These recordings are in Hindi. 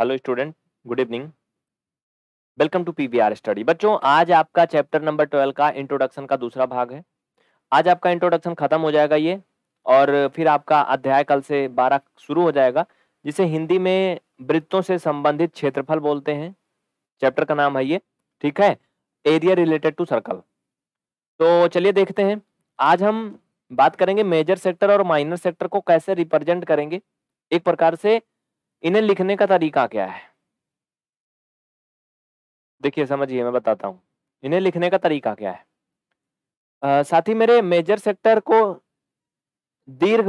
Hello student good evening welcome to PVR study बच्चों आज आपका चैप्टर नंबर ट्वेल्व का इंट्रोडक्शन का दूसरा भाग है आज आपका इंट्रोडक्शन खत्म हो जाएगा ये और फिर आपका अध्याय कल से बारह शुरू हो जाएगा जिसे हिंदी में वृत्तों से संबंधित क्षेत्रफल बोलते हैं चैप्टर का नाम है ये ठीक है एरिया रिलेटेड टू सर्कल तो चलिए देखते हैं आज हम बात करेंगे मेजर सेक्टर और माइनर सेक्टर को कैसे रिप्रेजेंट करेंगे एक प्रकार से इन्हें लिखने का तरीका क्या है देखिए समझिए मैं बताता हूँ इन्हें लिखने का तरीका क्या है साथ ही मेरे मेजर सेक्टर को दीर्घ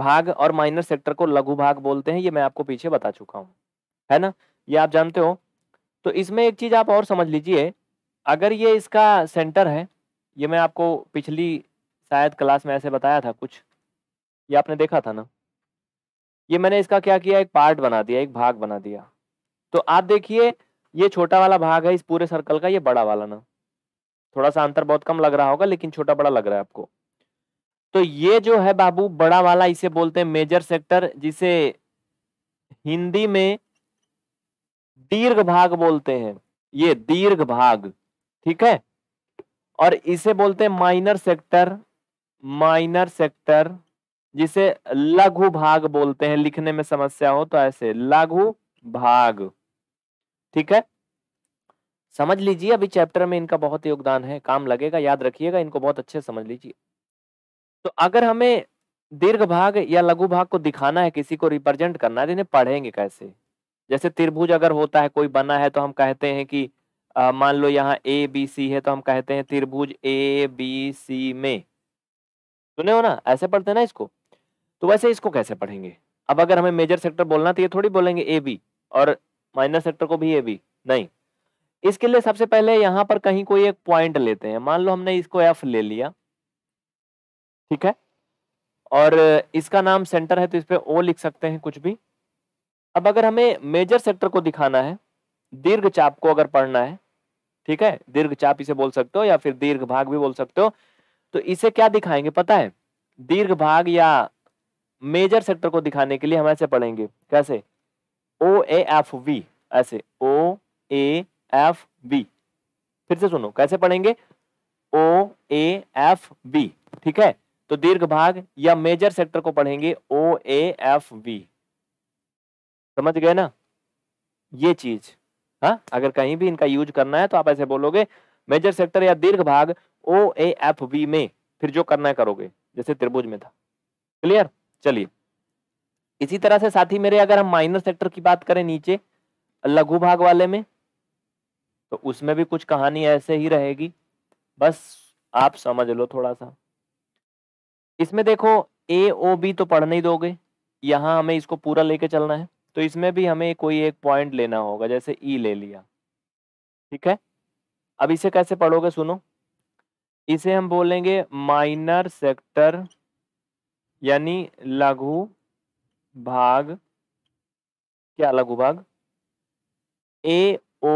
भाग और माइनर सेक्टर को लघु भाग बोलते हैं ये मैं आपको पीछे बता चुका हूँ है ना ये आप जानते हो तो इसमें एक चीज़ आप और समझ लीजिए अगर ये इसका सेंटर है ये मैं आपको पिछली शायद क्लास में ऐसे बताया था कुछ ये आपने देखा था ना ये मैंने इसका क्या किया एक पार्ट बना दिया एक भाग बना दिया तो आप देखिए ये छोटा वाला भाग है इस पूरे सर्कल का ये बड़ा वाला ना थोड़ा सा अंतर बहुत कम लग रहा होगा लेकिन छोटा बड़ा लग रहा है आपको तो ये जो है बाबू बड़ा वाला इसे बोलते हैं मेजर सेक्टर जिसे हिंदी में दीर्घ भाग बोलते हैं ये दीर्घ भाग ठीक है और इसे बोलते हैं माइनर सेक्टर माइनर सेक्टर जिसे लघु भाग बोलते हैं लिखने में समस्या हो तो ऐसे लघु भाग ठीक है समझ लीजिए अभी चैप्टर में इनका बहुत योगदान है काम लगेगा याद रखिएगा इनको बहुत अच्छे समझ लीजिए तो अगर हमें दीर्घ भाग या लघु भाग को दिखाना है किसी को रिप्रेजेंट करना है तो इन्हें पढ़ेंगे कैसे जैसे त्रिभुज अगर होता है कोई बना है तो हम कहते हैं कि मान लो यहाँ ए बी सी है तो हम कहते हैं त्रिभुज ए बी सी में सुने हो ना ऐसे पढ़ते हैं ना इसको तो वैसे इसको कैसे पढ़ेंगे अब अगर हमें मेजर सेक्टर बोलना तो ये थोड़ी बोलेंगे ए बी और माइनर सेक्टर को भी ए बी नहीं इसके लिए सबसे पहले यहां पर कहीं कोई एक पॉइंट लेते हैं मान लो हमने इसको एफ ले लिया ठीक है और इसका नाम सेंटर है तो इस पर ओ लिख सकते हैं कुछ भी अब अगर हमें मेजर सेक्टर को दिखाना है दीर्घ चाप को अगर पढ़ना है ठीक है दीर्घ चाप इसे बोल सकते हो या फिर दीर्घ भाग भी बोल सकते हो तो इसे क्या दिखाएंगे पता है दीर्घ भाग या मेजर सेक्टर को दिखाने के लिए हम ऐसे पढ़ेंगे कैसे ओ ए एफ वी ऐसे ओ ए एफ वी फिर से सुनो कैसे पढ़ेंगे ओ ए एफ वी ठीक है तो दीर्घ भाग या मेजर सेक्टर को पढ़ेंगे ओ ए एफ वी समझ गए ना ये चीज हाँ अगर कहीं भी इनका यूज करना है तो आप ऐसे बोलोगे मेजर सेक्टर या दीर्घ भाग ओ ए एफ वी में फिर जो करना है करोगे जैसे त्रिभुज में था क्लियर चलिए इसी तरह से साथी मेरे अगर हम माइनर सेक्टर की बात करें नीचे लघु भाग वाले में तो उसमें भी कुछ कहानी ऐसे ही रहेगी बस आप समझ लो थोड़ा सा इसमें देखो ए ओ बी तो पढ़ नहीं दोगे यहाँ हमें इसको पूरा लेके चलना है तो इसमें भी हमें कोई एक पॉइंट लेना होगा जैसे ई e ले लिया ठीक है अब इसे कैसे पढ़ोगे सुनो इसे हम बोलेंगे माइनर सेक्टर यानी लघु भाग क्या लघु भाग ए ओ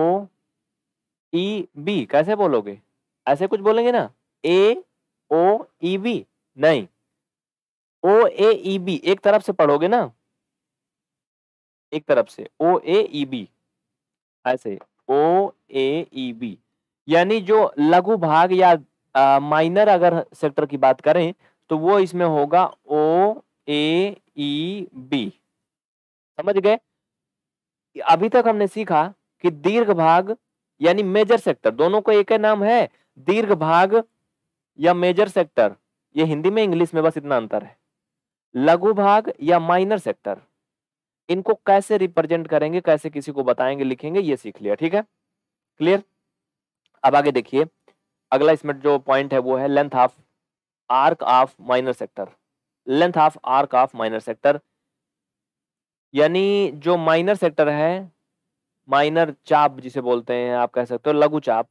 ई बी कैसे बोलोगे ऐसे कुछ बोलेंगे ना ए ओ ई बी नहीं ओ ए ई बी एक तरफ से पढ़ोगे ना एक तरफ से ओ ए ई बी ऐसे ओ ए ई बी यानी जो लघु भाग या माइनर अगर सेक्टर की बात करें तो वो इसमें होगा ओ ए ई बी समझ गए अभी तक हमने सीखा कि दीर्घ भाग यानी मेजर सेक्टर दोनों को एक ही नाम है दीर्घ भाग या मेजर सेक्टर ये हिंदी में इंग्लिश में बस इतना अंतर है लघु भाग या माइनर सेक्टर इनको कैसे रिप्रेजेंट करेंगे कैसे किसी को बताएंगे लिखेंगे ये सीख लिया ठीक है क्लियर अब आगे देखिए अगला इसमें जो पॉइंट है वो है length half arc of minor sector length of arc of minor sector यानी जो माइनर सेक्टर है माइनर चाप जिसे बोलते हैं आप कह सकते हो लघु चाप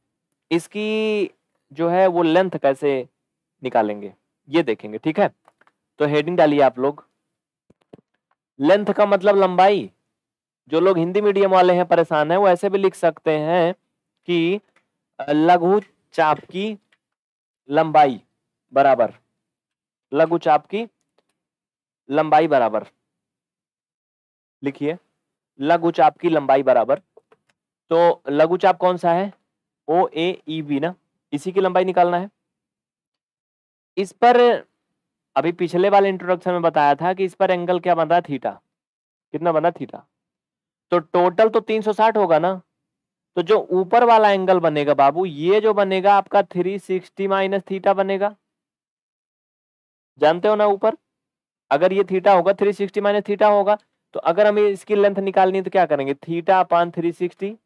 इसकी जो है वो लेंथ कैसे निकालेंगे ये देखेंगे ठीक है तो हेडिंग डालिए आप लोग लेंथ का मतलब लंबाई जो लोग हिंदी मीडियम वाले हैं परेशान हैं वो ऐसे भी लिख सकते हैं कि लघु चाप की लंबाई बराबर लघु चाप की लंबाई बराबर लिखिए लघु चाप की लंबाई बराबर तो लघु चाप कौन सा है ओ ए बी ना इसी की लंबाई निकालना है इस पर अभी पिछले वाले इंट्रोडक्शन में बताया था कि इस पर एंगल क्या बन रहा थीटा कितना बना थीटा तो टोटल तो 360 होगा ना तो जो ऊपर वाला एंगल बनेगा बाबू ये जो बनेगा आपका 360 सिक्सटी माइनस थीटा बनेगा जानते हो ना ऊपर अगर ये थीटा होगा थ्री सिक्सटी माइनस थीटा होगा तो अगर हमें इसकी लेंथ निकालनी है तो क्या करेंगे थीटा अपान थ्री सिक्सटी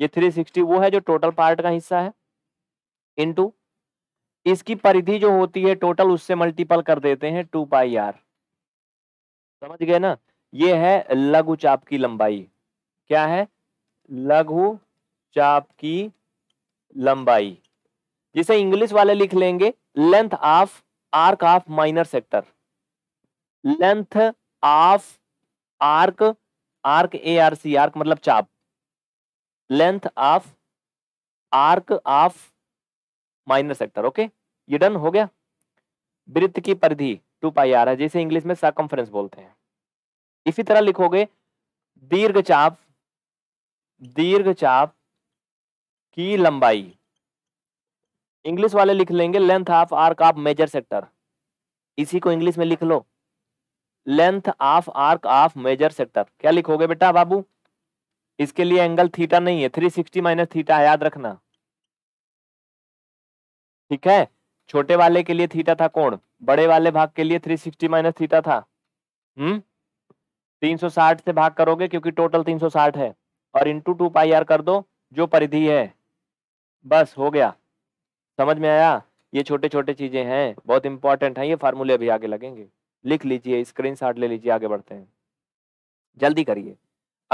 ये थ्री सिक्सटी वो है जो टोटल पार्ट का हिस्सा है इनटू इसकी परिधि जो होती है टोटल उससे मल्टीपल कर देते हैं टू पाई आर समझ गए ना ये है लघु चाप की लंबाई क्या है लघु चाप की लंबाई जिसे इंग्लिश वाले लिख लेंगे length of minor sector hmm. Length of arc arc A R C arc मतलब चाप length of arc of minor sector okay ये डन हो गया वृत्त की परिधि टू पाई आर है जैसे इंग्लिश में सर्कम्फ्रेंस बोलते हैं इसी तरह लिखोगे दीर्घ चाप दीर्घ चाप की लंबाई इंग्लिश वाले लिख लेंगे length of arc of major sector इसी को इंग्लिश में लिख लो length of arc of major sector क्या लिखोगे बेटा बाबू इसके लिए एंगल थीटा नहीं है थ्री सिक्सटी माइनस थीटा याद रखना ठीक है छोटे वाले के लिए थीटा था कोण बड़े वाले भाग के लिए थ्री सिक्सटी माइनस थीटा था हम्म तीन सौ साठ से भाग करोगे क्योंकि टोटल तीन सौ साठ है और इंटू टू पाई आर कर दो जो परिधि है बस हो गया समझ में आया ये छोटे छोटे चीज़ें हैं बहुत इंपॉर्टेंट हैं ये फार्मूले भी आगे लगेंगे लिख लीजिए स्क्रीन ले लीजिए आगे बढ़ते हैं जल्दी करिए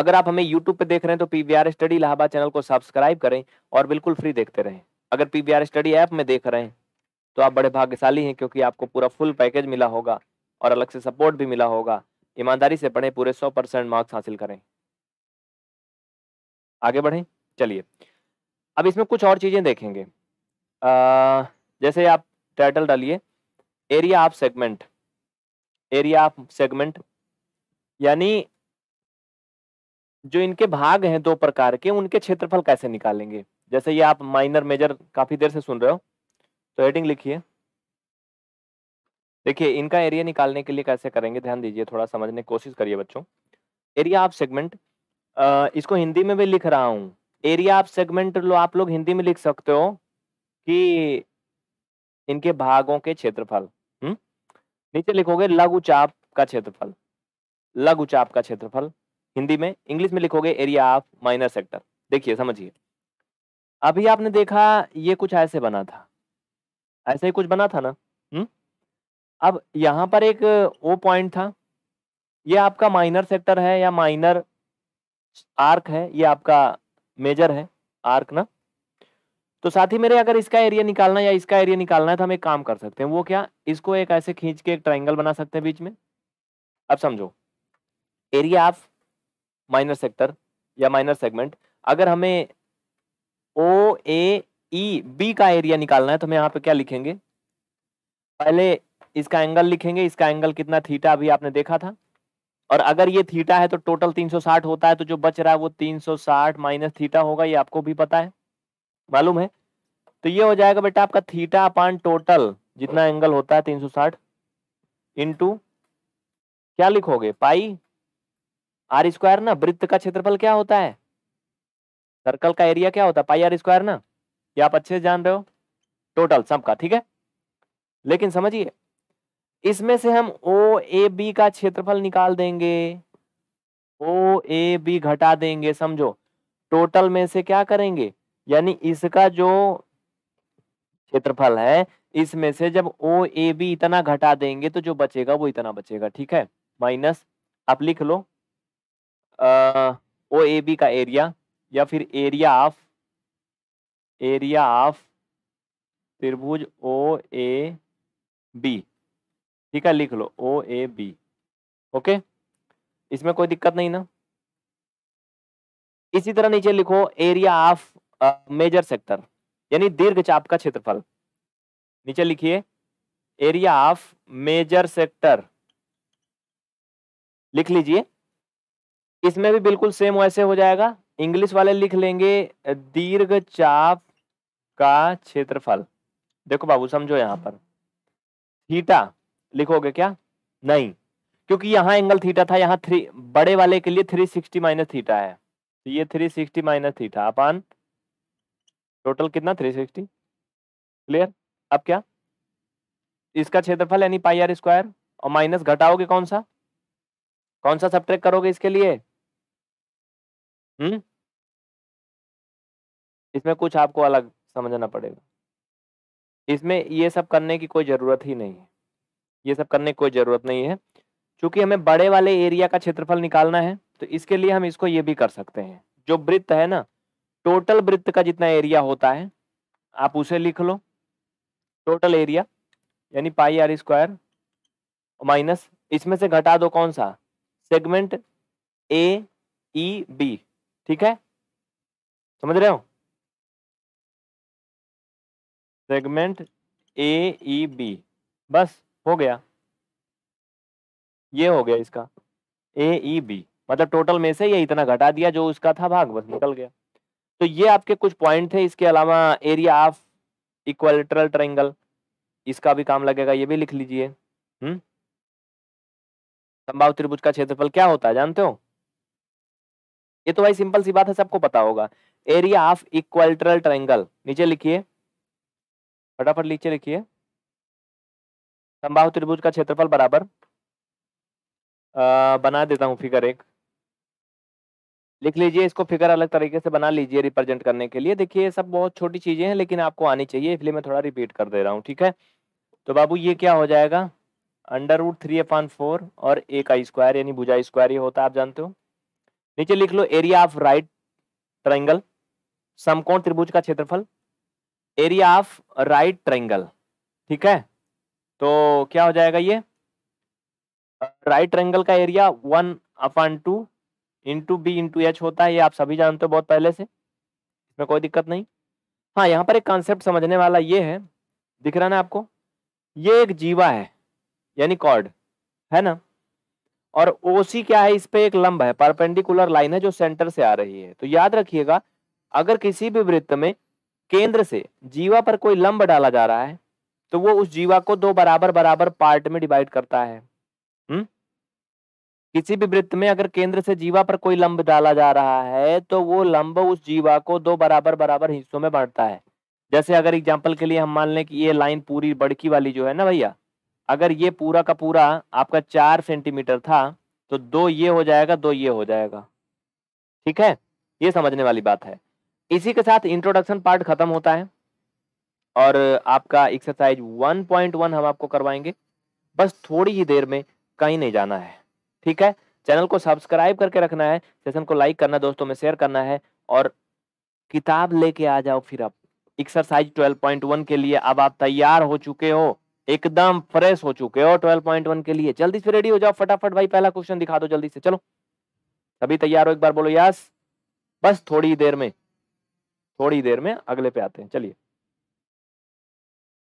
अगर आप हमें यूट्यूब पे देख रहे हैं तो P V R study Allahabad channel को सब्सक्राइब करें और बिल्कुल फ्री देखते रहें अगर P V R study app में देख रहे हैं तो आप बड़े भाग्यशाली हैं क्योंकि आपको पूरा फुल पैकेज मिला होगा और अलग से सपोर्ट भी मिला होगा ईमानदारी से पढ़ें पूरे सौ परसेंट मार्क्स हासिल करें आगे बढ़ें चलिए अब इसमें कुछ और चीज़ें देखेंगे जैसे आप टाइटल डालिए area of segment area of segment यानी जो इनके भाग हैं दो प्रकार के उनके क्षेत्रफल कैसे निकालेंगे जैसे ये आप माइनर मेजर काफी देर से सुन रहे हो तो हेडिंग लिखिए देखिए इनका एरिया निकालने के लिए कैसे करेंगे ध्यान दीजिए थोड़ा समझने की कोशिश करिए बच्चों एरिया ऑफ सेगमेंट इसको हिंदी में भी लिख रहा हूँ एरिया ऑफ सेगमेंट लो आप लोग हिंदी में लिख सकते हो कि इनके भागों के क्षेत्रफल हम्म, नीचे लिखोगे लघु चाप का क्षेत्रफल लघु चाप का क्षेत्रफल हिंदी में इंग्लिश में लिखोगे एरिया ऑफ माइनर सेक्टर देखिए समझिए अभी आपने देखा ये कुछ ऐसे बना था ऐसे ही कुछ बना था ना हम्म अब यहाँ पर एक वो पॉइंट था ये आपका माइनर सेक्टर है या माइनर आर्क है ये आपका मेजर है आर्क ना तो साथ ही मेरे अगर इसका एरिया निकालना या इसका एरिया निकालना है तो हम एक काम कर सकते हैं वो क्या इसको एक ऐसे खींच के एक ट्राइंगल बना सकते हैं बीच में अब समझो एरिया ऑफ माइनर सेक्टर या माइनर सेगमेंट अगर हमें ओ ए ई बी का एरिया निकालना है तो हम यहाँ पे क्या लिखेंगे पहले इसका एंगल लिखेंगे इसका एंगल कितना थीटा अभी आपने देखा था और अगर ये थीटा है तो टोटल 360 होता है तो जो बच रहा है वो 360 माइनस थीटा होगा ये आपको भी पता है मालूम है तो ये हो जाएगा बेटा आपका थीटा अपान टोटल जितना एंगल होता है 360 सौ इंटू क्या लिखोगे पाई आर स्क्वायर ना वृत्त का क्षेत्रफल क्या होता है सर्कल का एरिया क्या होता है पाई आर स्क्वायर ना ये आप अच्छे से जान रहे हो टोटल सबका ठीक है लेकिन समझिए इसमें से हम ओ ए बी का क्षेत्रफल निकाल देंगे ओ ए बी घटा देंगे समझो टोटल में से क्या करेंगे यानी इसका जो क्षेत्रफल है इसमें से जब ओ ए बी इतना घटा देंगे तो जो बचेगा वो इतना बचेगा ठीक है माइनस आप लिख लो ओ ए बी का एरिया या फिर एरिया ऑफ एरिया ऑफ त्रिभुज ओ ए बी ठीक है लिख लो ओ ए बी ओके इसमें कोई दिक्कत नहीं ना इसी तरह नीचे लिखो एरिया ऑफ मेजर सेक्टर यानी दीर्घ चाप का क्षेत्रफल नीचे लिखिए एरिया ऑफ मेजर सेक्टर लिख लीजिए इसमें भी बिल्कुल सेम वैसे हो जाएगा इंग्लिश वाले लिख लेंगे दीर्घ चाप का क्षेत्रफल देखो बाबू समझो यहां पर थीटा लिखोगे क्या नहीं क्योंकि यहां एंगल थीटा था यहां थ्री बड़े वाले के लिए थ्री सिक्सटी माइनस थीटा है तो ये three sixty minus theta upon total कितना थ्री सिक्सटी क्लियर अब क्या इसका क्षेत्रफल यानी पाई आर स्क्वायर और माइनस घटाओगे कौन सा कौन सा सब्ट्रैक करोगे इसके लिए हम्म इसमें कुछ आपको अलग समझना पड़ेगा इसमें ये सब करने की कोई ज़रूरत ही नहीं है ये सब करने की कोई ज़रूरत नहीं है क्योंकि हमें बड़े वाले एरिया का क्षेत्रफल निकालना है तो इसके लिए हम इसको ये भी कर सकते हैं जो वृत्त है ना टोटल वृत्त का जितना एरिया होता है आप उसे लिख लो टोटल एरिया यानी पाई आर स्क्वायर माइनस इसमें से घटा दो कौन सा सेगमेंट ए ई बी ठीक है समझ रहे हो सेगमेंट ए ई बी बस हो गया ये हो गया इसका ए ई बी मतलब टोटल में से ये इतना घटा दिया जो उसका था भाग बस निकल गया तो ये आपके कुछ पॉइंट थे इसके अलावा एरिया ऑफ इक्वलेटरल ट्रायंगल इसका भी काम लगेगा ये भी लिख लीजिए हम्म? संभाव त्रिभुज का क्षेत्रफल क्या होता है जानते हो ये तो भाई सिंपल सी बात है सबको पता होगा एरिया ऑफ इक्वलेटरल ट्रायंगल नीचे लिखिए फटाफट नीचे लिखिए संभाव त्रिभुज का क्षेत्रफल बराबर आ, बना देता हूँ फिगर एक लिख लीजिए इसको फिगर अलग तरीके से बना लीजिए रिप्रेजेंट करने के लिए देखिए ये सब बहुत छोटी चीज़ें हैं लेकिन आपको आनी चाहिए इसलिए मैं थोड़ा रिपीट कर दे रहा हूँ ठीक है तो बाबू ये क्या हो जाएगा under root three upon four और ए का स्क्वायर यानी भुजा स्क्वायर ये होता है आप जानते हो नीचे लिख लो एरिया ऑफ राइट ट्राइंगल समकोण त्रिभुज का क्षेत्रफल एरिया ऑफ राइट ट्राइंगल ठीक है तो क्या हो जाएगा ये राइट ट्राइंगल का area one upon two into B into H होता है ये आप सभी जानते हो बहुत पहले से इसमें कोई दिक्कत नहीं हाँ यहाँ पर एक कॉन्सेप्ट समझने वाला ये है दिख रहा ना आपको ये एक जीवा है यानी कॉर्ड है ना और ओ सी क्या है इस पर एक लंब है परपेंडिकुलर लाइन है जो सेंटर से आ रही है तो याद रखिएगा अगर किसी भी वृत्त में केंद्र से जीवा पर कोई लंब डाला जा रहा है तो वो उस जीवा को दो बराबर बराबर पार्ट में डिवाइड करता है हम्म किसी भी वृत्त में अगर केंद्र से जीवा पर कोई लंब डाला जा रहा है तो वो लंब उस जीवा को दो बराबर बराबर हिस्सों में बांटता है जैसे अगर एग्जाम्पल के लिए हम मान लें कि ये लाइन पूरी बड़की वाली जो है ना भैया अगर ये पूरा का पूरा आपका चार सेंटीमीटर था तो दो ये हो जाएगा दो ये हो जाएगा ठीक है ये समझने वाली बात है इसी के साथ इंट्रोडक्शन पार्ट खत्म होता है और आपका एक्सरसाइज 1.1 हम आपको करवाएंगे बस थोड़ी ही देर में कहीं नहीं जाना है ठीक है चैनल को सब्सक्राइब करके रखना है सेशन को लाइक करना दोस्तों में शेयर करना है और किताब लेके आ जाओ फिर आप एक्सरसाइज 12.1 के लिए अब आप तैयार हो चुके हो एकदम फ्रेश हो चुके हो 12.1 के लिए जल्दी से रेडी हो जाओ फटाफट भाई पहला क्वेश्चन दिखा दो जल्दी से चलो सभी तैयार हो एक बार बोलो यस बस थोड़ी देर में थोड़ी देर में अगले पे आते हैं चलिए